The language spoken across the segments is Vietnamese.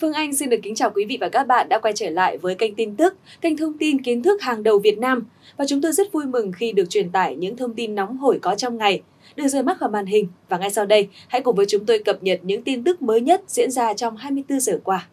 Phương Anh xin được kính chào quý vị và các bạn đã quay trở lại với kênh tin tức, kênh thông tin kiến thức hàng đầu Việt Nam. Và chúng tôi rất vui mừng khi được truyền tải những thông tin nóng hổi có trong ngày, được rời mắt khỏi màn hình. Và ngay sau đây, hãy cùng với chúng tôi cập nhật những tin tức mới nhất diễn ra trong 24 giờ qua.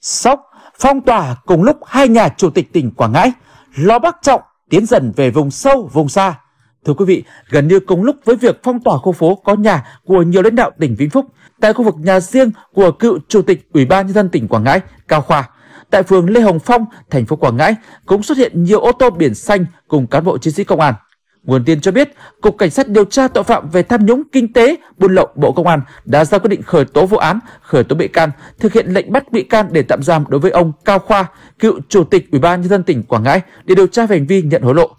Sóc, phong tỏa cùng lúc hai nhà chủ tịch tỉnh Quảng Ngãi, lo bác trọng tiến dần về vùng sâu, vùng xa. Thưa quý vị, gần như cùng lúc với việc phong tỏa khu phố có nhà của nhiều lãnh đạo tỉnh Vĩnh Phúc, tại khu vực nhà riêng của cựu Chủ tịch Ủy ban Nhân dân tỉnh Quảng Ngãi Cao Khoa. Tại phường Lê Hồng Phong, thành phố Quảng Ngãi cũng xuất hiện nhiều ô tô biển xanh cùng cán bộ chiến sĩ công an. Nguồn tin cho biết, Cục Cảnh sát điều tra tội phạm về tham nhũng kinh tế buôn lậu Bộ Công an đã ra quyết định khởi tố vụ án, khởi tố bị can, thực hiện lệnh bắt bị can để tạm giam đối với ông Cao Khoa, cựu Chủ tịch Ủy ban nhân dân tỉnh Quảng Ngãi để điều tra về hành vi nhận hối lộ.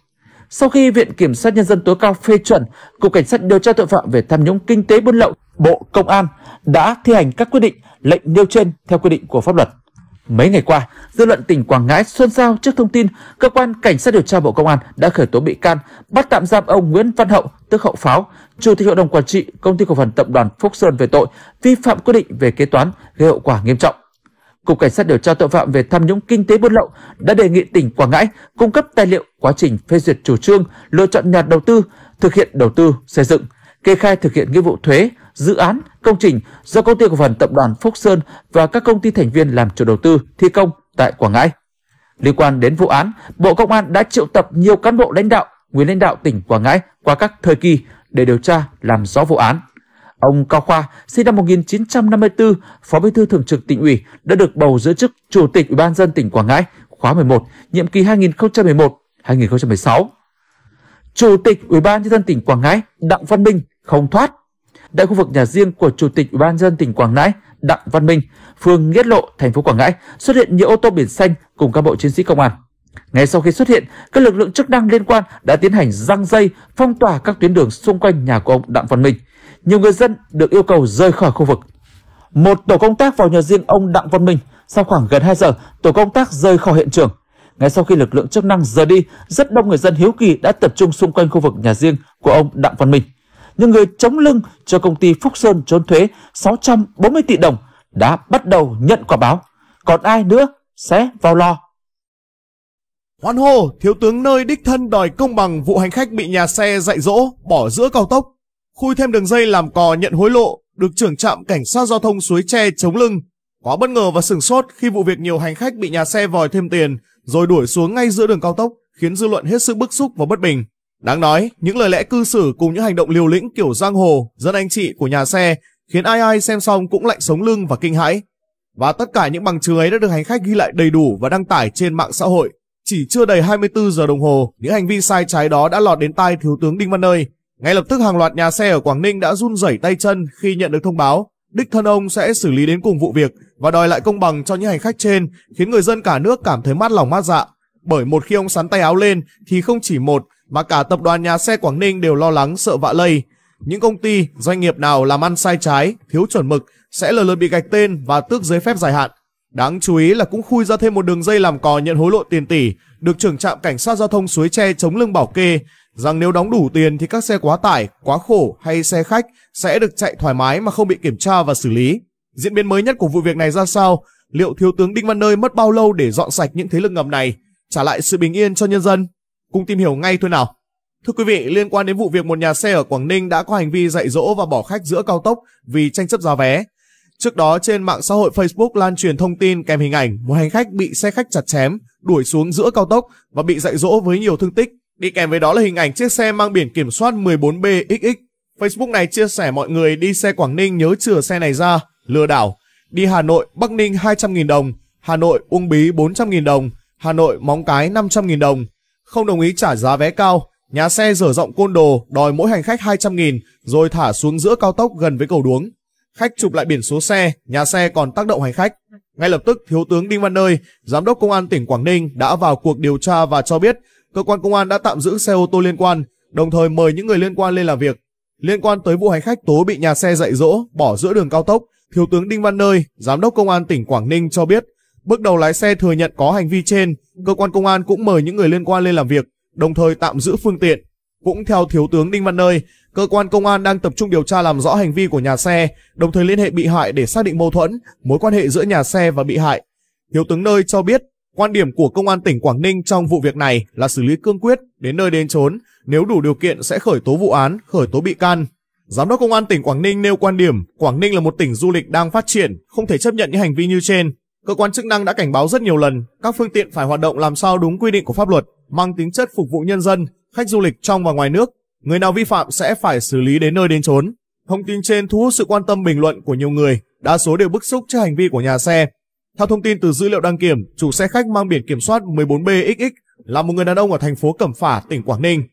Sau khi Viện Kiểm sát Nhân dân tối cao phê chuẩn, Cục Cảnh sát điều tra tội phạm về tham nhũng kinh tế buôn lậu Bộ Công an đã thi hành các quyết định, lệnh nêu trên theo quy định của pháp luật. Mấy ngày qua, dư luận tỉnh Quảng Ngãi xôn xao trước thông tin cơ quan cảnh sát điều tra Bộ Công an đã khởi tố bị can, bắt tạm giam ông Nguyễn Văn Hậu, tức Hậu Pháo, chủ tịch hội đồng quản trị công ty cổ phần tập đoàn Phúc Sơn về tội vi phạm quy định về kế toán gây hậu quả nghiêm trọng. Cục Cảnh sát điều tra tội phạm về tham nhũng kinh tế buôn lậu đã đề nghị tỉnh Quảng Ngãi cung cấp tài liệu quá trình phê duyệt chủ trương, lựa chọn nhà đầu tư, thực hiện đầu tư xây dựng, kê khai thực hiện nghĩa vụ thuế, dự án, công trình do công ty cổ phần tập đoàn Phúc Sơn và các công ty thành viên làm chủ đầu tư thi công tại Quảng Ngãi. Liên quan đến vụ án, Bộ Công an đã triệu tập nhiều cán bộ lãnh đạo, nguyên lãnh đạo tỉnh Quảng Ngãi qua các thời kỳ để điều tra làm rõ vụ án. Ông Cao Khoa, sinh năm 1954, Phó Bí thư Thường trực tỉnh ủy, đã được bầu giữ chức Chủ tịch Ủy ban dân tỉnh Quảng Ngãi khóa 11, nhiệm kỳ 2011-2016. Chủ tịch Ủy ban nhân dân tỉnh Quảng Ngãi Đặng Văn Minh không thoát. Đại khu vực nhà riêng của Chủ tịch Ủy ban dân tỉnh Quảng Ngãi Đặng Văn Minh, phường Nghĩa Lộ, thành phố Quảng Ngãi xuất hiện nhiều ô tô biển xanh cùng các bộ chiến sĩ công an. Ngay sau khi xuất hiện, các lực lượng chức năng liên quan đã tiến hành răng dây phong tỏa các tuyến đường xung quanh nhà của ông Đặng Văn Minh – nhiều người dân được yêu cầu rời khỏi khu vực. Một tổ công tác vào nhà riêng ông Đặng Văn Minh, sau khoảng gần 2 giờ, tổ công tác rời khỏi hiện trường. Ngay sau khi lực lượng chức năng rời đi, rất đông người dân hiếu kỳ đã tập trung xung quanh khu vực nhà riêng của ông Đặng Văn Minh. Những người chống lưng cho công ty Phúc Sơn trốn thuế 640 tỷ đồng đã bắt đầu nhận quả báo. Còn ai nữa sẽ vào lo? Hoan hô, thiếu tướng nơi đích thân đòi công bằng vụ hành khách bị nhà xe dạy dỗ bỏ giữa cao tốc khui thêm đường dây làm cò nhận hối lộ được trưởng trạm cảnh sát giao thông suối tre chống lưng. Quá bất ngờ và sửng sốt khi vụ việc nhiều hành khách bị nhà xe vòi thêm tiền rồi đuổi xuống ngay giữa đường cao tốc khiến dư luận hết sức bức xúc và bất bình. Đáng nói, những lời lẽ cư xử cùng những hành động liều lĩnh kiểu giang hồ, dân anh chị của nhà xe khiến ai ai xem xong cũng lạnh sống lưng và kinh hãi. Và tất cả những bằng chứng ấy đã được hành khách ghi lại đầy đủ và đăng tải trên mạng xã hội. Chỉ chưa đầy 24 giờ đồng hồ, những hành vi sai trái đó đã lọt đến tai Thiếu tướng Đinh Văn Nơi, ngay lập tức hàng loạt nhà xe ở Quảng Ninh đã run rẩy tay chân khi nhận được thông báo đích thân ông sẽ xử lý đến cùng vụ việc và đòi lại công bằng cho những hành khách trên, khiến người dân cả nước cảm thấy mát lòng mát dạ. Bởi một khi ông sắn tay áo lên thì không chỉ một mà cả tập đoàn nhà xe Quảng Ninh đều lo lắng sợ vạ lây. Những công ty, doanh nghiệp nào làm ăn sai trái, thiếu chuẩn mực sẽ lần lượt bị gạch tên và tước giấy phép dài hạn. Đáng chú ý là cũng khui ra thêm một đường dây làm cò nhận hối lộ tiền tỷ, được trưởng trạm cảnh sát giao thông Suối Tre chống lưng bảo kê, rằng nếu đóng đủ tiền thì các xe quá tải, quá khổ hay xe khách sẽ được chạy thoải mái mà không bị kiểm tra và xử lý. Diễn biến mới nhất của vụ việc này ra sao? Liệu Thiếu tướng Đinh Văn Nơi mất bao lâu để dọn sạch những thế lực ngầm này, trả lại sự bình yên cho nhân dân? Cùng tìm hiểu ngay thôi nào. Thưa quý vị, liên quan đến vụ việc một nhà xe ở Quảng Ninh đã có hành vi dạy dỗ và bỏ khách giữa cao tốc vì tranh chấp giá vé. Trước đó trên mạng xã hội Facebook lan truyền thông tin kèm hình ảnh một hành khách bị xe khách chặt chém, đuổi xuống giữa cao tốc và bị dạy dỗ với nhiều thương tích. Đi kèm với đó là hình ảnh chiếc xe mang biển kiểm soát 14BXX. Facebook này chia sẻ mọi người đi xe Quảng Ninh nhớ chừa xe này ra, lừa đảo. Đi Hà Nội, Bắc Ninh 200.000 đồng, Hà Nội, Uông Bí 400.000 đồng, Hà Nội, Móng Cái 500.000 đồng. Không đồng ý trả giá vé cao, nhà xe dở rộng côn đồ đòi mỗi hành khách 200.000 rồi thả xuống giữa cao tốc gần với cầu đuống. Khách chụp lại biển số xe, nhà xe còn tác động hành khách. Ngay lập tức, Thiếu tướng Đinh Văn Nơi, Giám đốc Công an tỉnh Quảng Ninh đã vào cuộc điều tra và cho biết cơ quan công an đã tạm giữ xe ô tô liên quan, đồng thời mời những người liên quan lên làm việc. Liên quan tới vụ hành khách tố bị nhà xe dạy dỗ, bỏ giữa đường cao tốc, Thiếu tướng Đinh Văn Nơi, Giám đốc Công an tỉnh Quảng Ninh cho biết, bước đầu lái xe thừa nhận có hành vi trên, cơ quan công an cũng mời những người liên quan lên làm việc, đồng thời tạm giữ phương tiện. Cũng theo Thiếu tướng Đinh Văn Nơi, cơ quan công an đang tập trung điều tra làm rõ hành vi của nhà xe, đồng thời liên hệ bị hại để xác định mâu thuẫn, mối quan hệ giữa nhà xe và bị hại. Thiếu tướng Nơi cho biết, Quan điểm của Công an tỉnh Quảng Ninh trong vụ việc này là xử lý cương quyết, đến nơi đến trốn, nếu đủ điều kiện sẽ khởi tố vụ án, khởi tố bị can. Giám đốc Công an tỉnh Quảng Ninh nêu quan điểm, Quảng Ninh là một tỉnh du lịch đang phát triển, không thể chấp nhận những hành vi như trên. Cơ quan chức năng đã cảnh báo rất nhiều lần, các phương tiện phải hoạt động làm sao đúng quy định của pháp luật, mang tính chất phục vụ nhân dân, khách du lịch trong và ngoài nước. Người nào vi phạm sẽ phải xử lý đến nơi đến trốn. Thông tin trên thu hút sự quan tâm bình luận của nhiều người, đa số đều bức xúc trước hành vi của nhà xe, theo thông tin từ dữ liệu đăng kiểm, chủ xe khách mang biển kiểm soát 14BXX là một người đàn ông ở thành phố Cẩm Phả, tỉnh Quảng Ninh.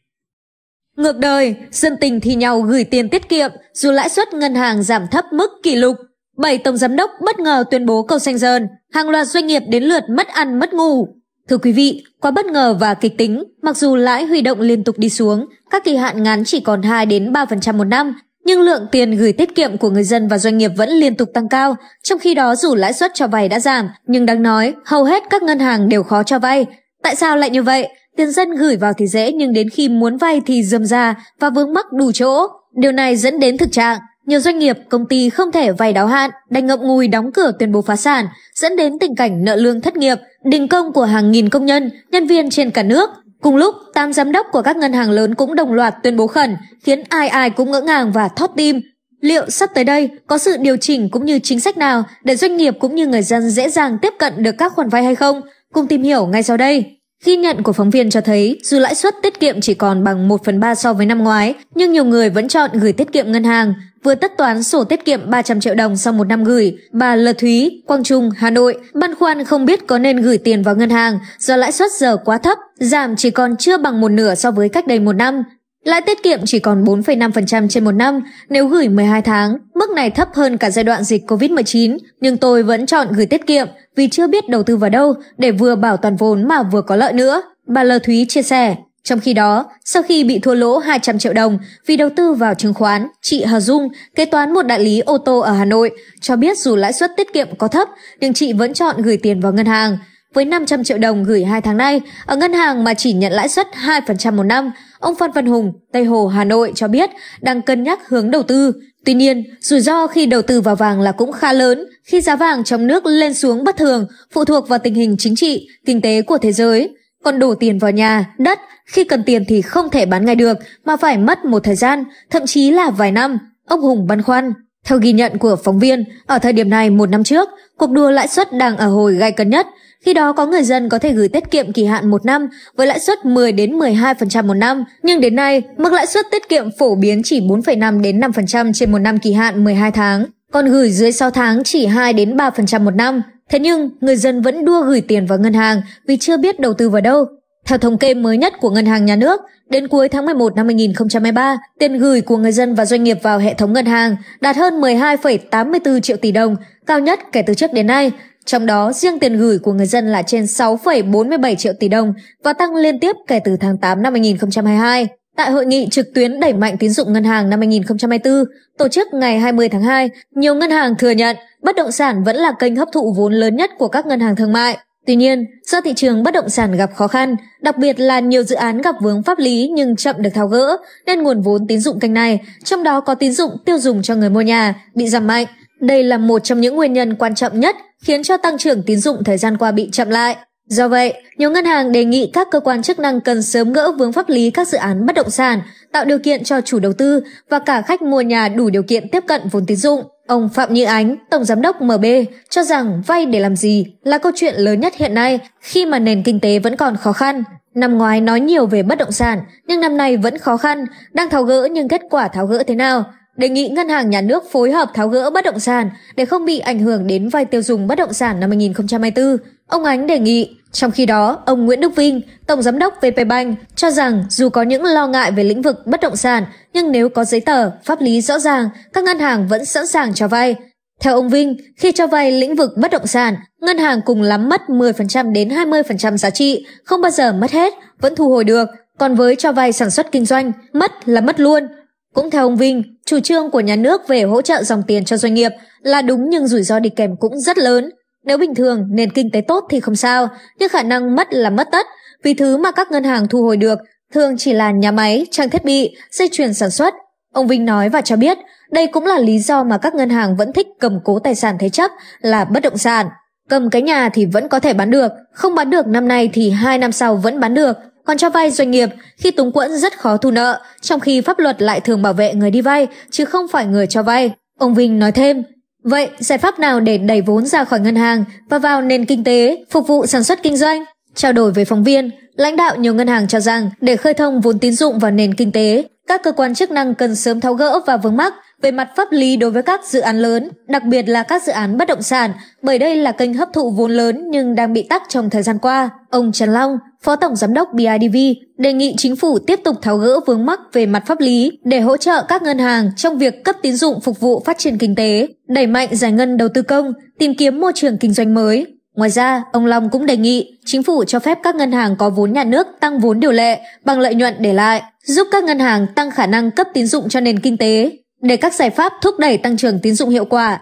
Ngược đời, dân tình thì nhau gửi tiền tiết kiệm dù lãi suất ngân hàng giảm thấp mức kỷ lục. Bảy tổng giám đốc bất ngờ tuyên bố cầu xanh dơn, hàng loạt doanh nghiệp đến lượt mất ăn mất ngủ. Thưa quý vị, quá bất ngờ và kịch tính, mặc dù lãi huy động liên tục đi xuống, các kỳ hạn ngắn chỉ còn 2 đến 3% một năm, nhưng lượng tiền gửi tiết kiệm của người dân và doanh nghiệp vẫn liên tục tăng cao, trong khi đó dù lãi suất cho vay đã giảm, nhưng đáng nói, hầu hết các ngân hàng đều khó cho vay. Tại sao lại như vậy? Tiền dân gửi vào thì dễ nhưng đến khi muốn vay thì dầm ra và vướng mắc đủ chỗ. Điều này dẫn đến thực trạng nhiều doanh nghiệp, công ty không thể vay đáo hạn, đành ngậm ngùi đóng cửa tuyên bố phá sản, dẫn đến tình cảnh nợ lương thất nghiệp, đình công của hàng nghìn công nhân, nhân viên trên cả nước. Cùng lúc, tam giám đốc của các ngân hàng lớn cũng đồng loạt tuyên bố khẩn, khiến ai ai cũng ngỡ ngàng và thót tim. Liệu sắp tới đây có sự điều chỉnh cũng như chính sách nào để doanh nghiệp cũng như người dân dễ dàng tiếp cận được các khoản vay hay không? Cùng tìm hiểu ngay sau đây. Ghi nhận của phóng viên cho thấy, dù lãi suất tiết kiệm chỉ còn bằng 1 phần 3 so với năm ngoái, nhưng nhiều người vẫn chọn gửi tiết kiệm ngân hàng. Vừa tất toán sổ tiết kiệm 300 triệu đồng sau một năm gửi, bà Lê Thúy, Quang Trung, Hà Nội, băn khoăn không biết có nên gửi tiền vào ngân hàng do lãi suất giờ quá thấp giảm chỉ còn chưa bằng một nửa so với cách đây một năm. Lãi tiết kiệm chỉ còn 4,5% trên một năm nếu gửi 12 tháng. Mức này thấp hơn cả giai đoạn dịch COVID-19, nhưng tôi vẫn chọn gửi tiết kiệm vì chưa biết đầu tư vào đâu để vừa bảo toàn vốn mà vừa có lợi nữa. Bà Lơ Thúy chia sẻ. Trong khi đó, sau khi bị thua lỗ 200 triệu đồng vì đầu tư vào chứng khoán, chị Hà Dung, kế toán một đại lý ô tô ở Hà Nội, cho biết dù lãi suất tiết kiệm có thấp, nhưng chị vẫn chọn gửi tiền vào ngân hàng với 500 triệu đồng gửi 2 tháng nay ở ngân hàng mà chỉ nhận lãi suất 2% một năm. Ông Phan Văn Hùng, Tây Hồ, Hà Nội cho biết đang cân nhắc hướng đầu tư. Tuy nhiên, rủi ro khi đầu tư vào vàng là cũng khá lớn khi giá vàng trong nước lên xuống bất thường, phụ thuộc vào tình hình chính trị, kinh tế của thế giới. Còn đổ tiền vào nhà, đất, khi cần tiền thì không thể bán ngay được mà phải mất một thời gian, thậm chí là vài năm. Ông Hùng băn khoăn. Theo ghi nhận của phóng viên, ở thời điểm này một năm trước, cuộc đua lãi suất đang ở hồi gai cấn nhất. Khi đó có người dân có thể gửi tiết kiệm kỳ hạn một năm với lãi suất 10 đến 12% một năm, nhưng đến nay, mức lãi suất tiết kiệm phổ biến chỉ 4,5 đến 5% trên một năm kỳ hạn 12 tháng, còn gửi dưới 6 tháng chỉ 2 đến 3% một năm. Thế nhưng, người dân vẫn đua gửi tiền vào ngân hàng vì chưa biết đầu tư vào đâu. Theo thống kê mới nhất của Ngân hàng Nhà nước, đến cuối tháng 11 năm 2023, tiền gửi của người dân và doanh nghiệp vào hệ thống ngân hàng đạt hơn 12,84 triệu tỷ đồng, cao nhất kể từ trước đến nay, trong đó, riêng tiền gửi của người dân là trên 6,47 triệu tỷ đồng và tăng liên tiếp kể từ tháng 8 năm 2022. Tại hội nghị trực tuyến đẩy mạnh tín dụng ngân hàng năm 2024, tổ chức ngày 20 tháng 2, nhiều ngân hàng thừa nhận bất động sản vẫn là kênh hấp thụ vốn lớn nhất của các ngân hàng thương mại. Tuy nhiên, do thị trường bất động sản gặp khó khăn, đặc biệt là nhiều dự án gặp vướng pháp lý nhưng chậm được tháo gỡ, nên nguồn vốn tín dụng kênh này, trong đó có tín dụng tiêu dùng cho người mua nhà, bị giảm mạnh, đây là một trong những nguyên nhân quan trọng nhất khiến cho tăng trưởng tín dụng thời gian qua bị chậm lại. Do vậy, nhiều ngân hàng đề nghị các cơ quan chức năng cần sớm gỡ vướng pháp lý các dự án bất động sản, tạo điều kiện cho chủ đầu tư và cả khách mua nhà đủ điều kiện tiếp cận vốn tín dụng. Ông Phạm Như Ánh, Tổng Giám đốc MB, cho rằng vay để làm gì là câu chuyện lớn nhất hiện nay khi mà nền kinh tế vẫn còn khó khăn. Năm ngoái nói nhiều về bất động sản, nhưng năm nay vẫn khó khăn, đang tháo gỡ nhưng kết quả tháo gỡ thế nào đề nghị Ngân hàng Nhà nước phối hợp tháo gỡ bất động sản để không bị ảnh hưởng đến vay tiêu dùng bất động sản năm 2024. Ông Ánh đề nghị. Trong khi đó, ông Nguyễn Đức Vinh, Tổng Giám đốc VPBank, cho rằng dù có những lo ngại về lĩnh vực bất động sản, nhưng nếu có giấy tờ, pháp lý rõ ràng, các ngân hàng vẫn sẵn sàng cho vay. Theo ông Vinh, khi cho vay lĩnh vực bất động sản, ngân hàng cùng lắm mất 10% đến 20% giá trị, không bao giờ mất hết, vẫn thu hồi được. Còn với cho vay sản xuất kinh doanh, mất là mất luôn, cũng theo ông Vinh, chủ trương của nhà nước về hỗ trợ dòng tiền cho doanh nghiệp là đúng nhưng rủi ro đi kèm cũng rất lớn. Nếu bình thường nền kinh tế tốt thì không sao, nhưng khả năng mất là mất tất, vì thứ mà các ngân hàng thu hồi được thường chỉ là nhà máy, trang thiết bị, dây chuyền sản xuất. Ông Vinh nói và cho biết, đây cũng là lý do mà các ngân hàng vẫn thích cầm cố tài sản thế chấp là bất động sản. Cầm cái nhà thì vẫn có thể bán được, không bán được năm nay thì hai năm sau vẫn bán được, còn cho vay doanh nghiệp, khi túng quẫn rất khó thu nợ, trong khi pháp luật lại thường bảo vệ người đi vay, chứ không phải người cho vay. Ông Vinh nói thêm, Vậy, giải pháp nào để đẩy vốn ra khỏi ngân hàng và vào nền kinh tế, phục vụ sản xuất kinh doanh? Trao đổi với phóng viên, lãnh đạo nhiều ngân hàng cho rằng để khơi thông vốn tín dụng vào nền kinh tế, các cơ quan chức năng cần sớm tháo gỡ và vướng mắc về mặt pháp lý đối với các dự án lớn, đặc biệt là các dự án bất động sản, bởi đây là kênh hấp thụ vốn lớn nhưng đang bị tắc trong thời gian qua. Ông Trần Long, Phó Tổng Giám đốc BIDV, đề nghị chính phủ tiếp tục tháo gỡ vướng mắc về mặt pháp lý để hỗ trợ các ngân hàng trong việc cấp tín dụng phục vụ phát triển kinh tế, đẩy mạnh giải ngân đầu tư công, tìm kiếm môi trường kinh doanh mới, Ngoài ra, ông Long cũng đề nghị chính phủ cho phép các ngân hàng có vốn nhà nước tăng vốn điều lệ bằng lợi nhuận để lại, giúp các ngân hàng tăng khả năng cấp tín dụng cho nền kinh tế để các giải pháp thúc đẩy tăng trưởng tín dụng hiệu quả.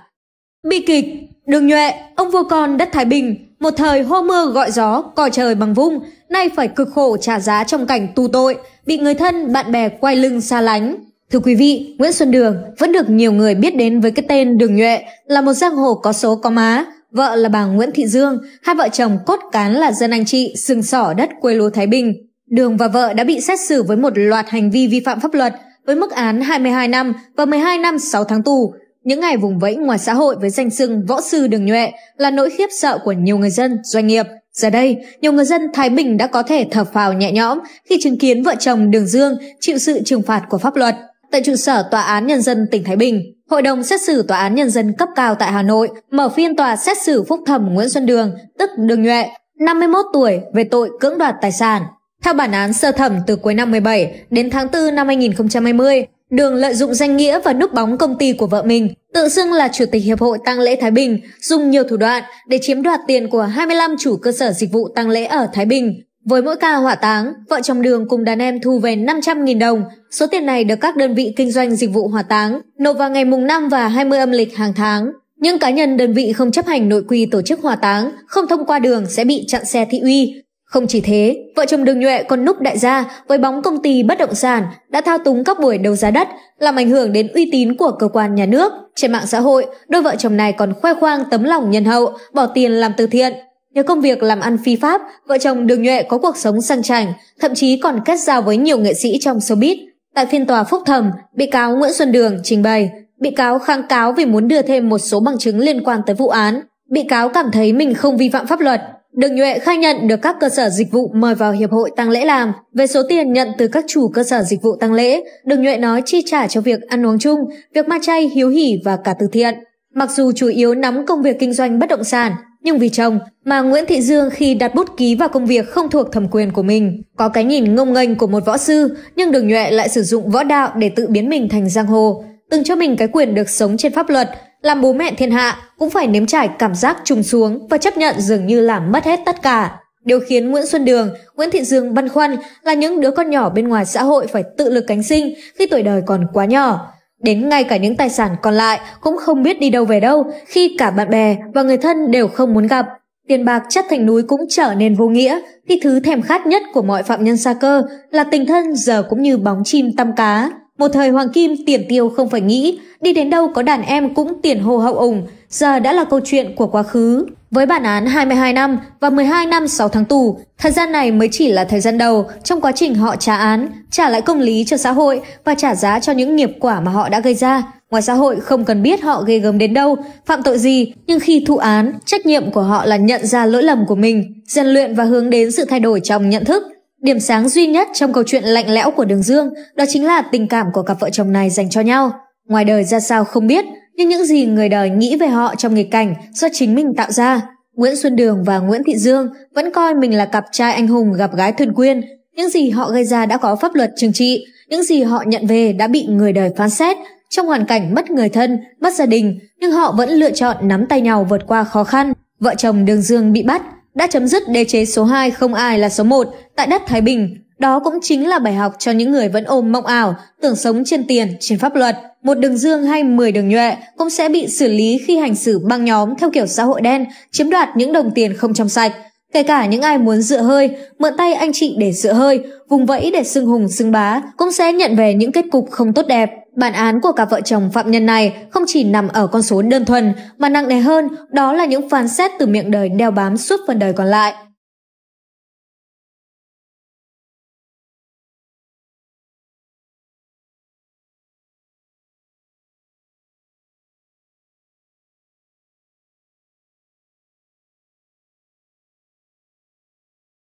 Bi kịch, đường nhuệ, ông vua con đất Thái Bình, một thời hô mưa gọi gió, coi trời bằng vung, nay phải cực khổ trả giá trong cảnh tù tội, bị người thân, bạn bè quay lưng xa lánh. Thưa quý vị, Nguyễn Xuân Đường vẫn được nhiều người biết đến với cái tên Đường Nhuệ là một giang hồ có số có má. Vợ là bà Nguyễn Thị Dương, hai vợ chồng cốt cán là dân anh chị, sừng sỏ đất quê lúa Thái Bình. Đường và vợ đã bị xét xử với một loạt hành vi vi phạm pháp luật với mức án 22 năm và 12 năm 6 tháng tù. Những ngày vùng vẫy ngoài xã hội với danh xưng võ sư đường nhuệ là nỗi khiếp sợ của nhiều người dân, doanh nghiệp. Giờ đây, nhiều người dân Thái Bình đã có thể thở phào nhẹ nhõm khi chứng kiến vợ chồng Đường Dương chịu sự trừng phạt của pháp luật. Tại trụ sở Tòa án Nhân dân tỉnh Thái Bình, Hội đồng xét xử Tòa án Nhân dân cấp cao tại Hà Nội mở phiên tòa xét xử phúc thẩm Nguyễn Xuân Đường, tức Đường Nhuệ, 51 tuổi về tội cưỡng đoạt tài sản. Theo bản án sơ thẩm từ cuối năm 17 đến tháng 4 năm 2020, Đường lợi dụng danh nghĩa và núp bóng công ty của vợ mình, tự xưng là chủ tịch Hiệp hội tang lễ Thái Bình, dùng nhiều thủ đoạn để chiếm đoạt tiền của 25 chủ cơ sở dịch vụ tang lễ ở Thái Bình. Với mỗi ca hỏa táng, vợ chồng Đường cùng đàn em thu về 500.000 đồng. Số tiền này được các đơn vị kinh doanh dịch vụ hỏa táng nộp vào ngày mùng 5 và 20 âm lịch hàng tháng. Những cá nhân đơn vị không chấp hành nội quy tổ chức hỏa táng, không thông qua đường sẽ bị chặn xe thị uy, không chỉ thế, vợ chồng Đường Nhuệ còn núp đại gia với bóng công ty bất động sản đã thao túng các buổi đấu giá đất, làm ảnh hưởng đến uy tín của cơ quan nhà nước. Trên mạng xã hội, đôi vợ chồng này còn khoe khoang tấm lòng nhân hậu, bỏ tiền làm từ thiện. Nhờ công việc làm ăn phi pháp, vợ chồng Đường Nhuệ có cuộc sống sang chảnh, thậm chí còn kết giao với nhiều nghệ sĩ trong showbiz. Tại phiên tòa phúc thẩm, bị cáo Nguyễn Xuân Đường trình bày, bị cáo kháng cáo vì muốn đưa thêm một số bằng chứng liên quan tới vụ án. Bị cáo cảm thấy mình không vi phạm pháp luật, Đường Nhuệ khai nhận được các cơ sở dịch vụ mời vào hiệp hội tăng lễ làm. Về số tiền nhận từ các chủ cơ sở dịch vụ tăng lễ, Đường Nhuệ nói chi trả cho việc ăn uống chung, việc ma chay, hiếu hỉ và cả từ thiện. Mặc dù chủ yếu nắm công việc kinh doanh bất động sản, nhưng vì chồng mà Nguyễn Thị Dương khi đặt bút ký vào công việc không thuộc thẩm quyền của mình. Có cái nhìn ngông nghênh của một võ sư, nhưng Đường Nhuệ lại sử dụng võ đạo để tự biến mình thành giang hồ từng cho mình cái quyền được sống trên pháp luật, làm bố mẹ thiên hạ cũng phải nếm trải cảm giác trùng xuống và chấp nhận dường như làm mất hết tất cả. Điều khiến Nguyễn Xuân Đường, Nguyễn Thị Dương băn khoăn là những đứa con nhỏ bên ngoài xã hội phải tự lực cánh sinh khi tuổi đời còn quá nhỏ. Đến ngay cả những tài sản còn lại cũng không biết đi đâu về đâu khi cả bạn bè và người thân đều không muốn gặp. Tiền bạc chất thành núi cũng trở nên vô nghĩa khi thứ thèm khát nhất của mọi phạm nhân xa cơ là tình thân giờ cũng như bóng chim tăm cá. Một thời Hoàng Kim tiền tiêu không phải nghĩ, đi đến đâu có đàn em cũng tiền hồ hậu ủng, giờ đã là câu chuyện của quá khứ. Với bản án 22 năm và 12 năm 6 tháng tù, thời gian này mới chỉ là thời gian đầu trong quá trình họ trả án, trả lại công lý cho xã hội và trả giá cho những nghiệp quả mà họ đã gây ra. Ngoài xã hội không cần biết họ ghê gớm đến đâu, phạm tội gì, nhưng khi thụ án, trách nhiệm của họ là nhận ra lỗi lầm của mình, rèn luyện và hướng đến sự thay đổi trong nhận thức, Điểm sáng duy nhất trong câu chuyện lạnh lẽo của Đường Dương đó chính là tình cảm của cặp vợ chồng này dành cho nhau. Ngoài đời ra sao không biết, nhưng những gì người đời nghĩ về họ trong nghịch cảnh do chính mình tạo ra. Nguyễn Xuân Đường và Nguyễn Thị Dương vẫn coi mình là cặp trai anh hùng gặp gái thần quyên. Những gì họ gây ra đã có pháp luật trừng trị, những gì họ nhận về đã bị người đời phán xét. Trong hoàn cảnh mất người thân, mất gia đình, nhưng họ vẫn lựa chọn nắm tay nhau vượt qua khó khăn. Vợ chồng Đường Dương bị bắt, đã chấm dứt đế chế số 2 không ai là số 1 tại đất Thái Bình. Đó cũng chính là bài học cho những người vẫn ôm mộng ảo, tưởng sống trên tiền, trên pháp luật. Một đường dương hay 10 đường nhuệ cũng sẽ bị xử lý khi hành xử băng nhóm theo kiểu xã hội đen, chiếm đoạt những đồng tiền không trong sạch. Kể cả những ai muốn dựa hơi, mượn tay anh chị để dựa hơi, vùng vẫy để xưng hùng xưng bá, cũng sẽ nhận về những kết cục không tốt đẹp. Bản án của cả vợ chồng phạm nhân này không chỉ nằm ở con số đơn thuần, mà nặng nề hơn đó là những phán xét từ miệng đời đeo bám suốt phần đời còn lại.